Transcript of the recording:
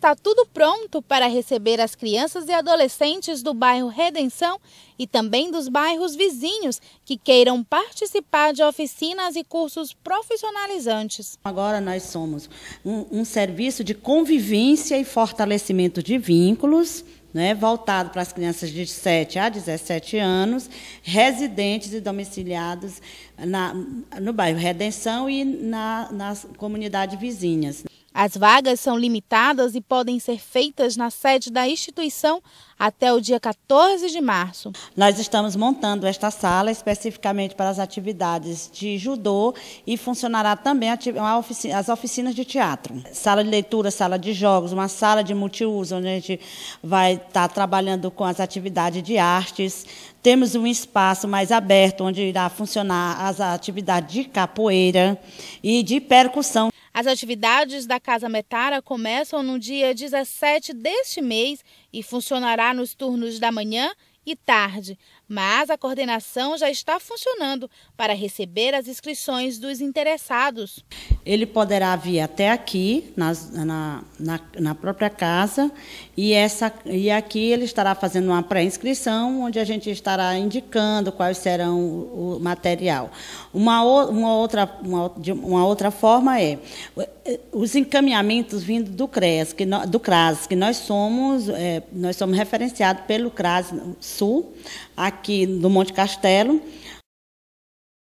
está tudo pronto para receber as crianças e adolescentes do bairro Redenção e também dos bairros vizinhos que queiram participar de oficinas e cursos profissionalizantes. Agora nós somos um, um serviço de convivência e fortalecimento de vínculos. Né, voltado para as crianças de 7 a 17 anos, residentes e domiciliados na, no bairro Redenção e na, nas comunidades vizinhas. As vagas são limitadas e podem ser feitas na sede da instituição até o dia 14 de março. Nós estamos montando esta sala especificamente para as atividades de judô e funcionará também as oficinas de teatro. Sala de leitura, sala de jogos, uma sala de multiuso, onde a gente vai estar tá trabalhando com as atividades de artes. Temos um espaço mais aberto, onde irá funcionar as atividades de capoeira e de percussão as atividades da Casa Metara começam no dia 17 deste mês e funcionará nos turnos da manhã e tarde mas a coordenação já está funcionando para receber as inscrições dos interessados. Ele poderá vir até aqui, nas, na, na, na, própria casa, e, essa, e aqui ele estará fazendo uma pré-inscrição, onde a gente estará indicando quais serão o, o material. Uma, uma, outra, uma, uma outra forma é os encaminhamentos vindo do CRES, que no, do CRAS, que nós somos, é, nós somos referenciados pelo CRAS Sul, aqui aqui do Monte Castelo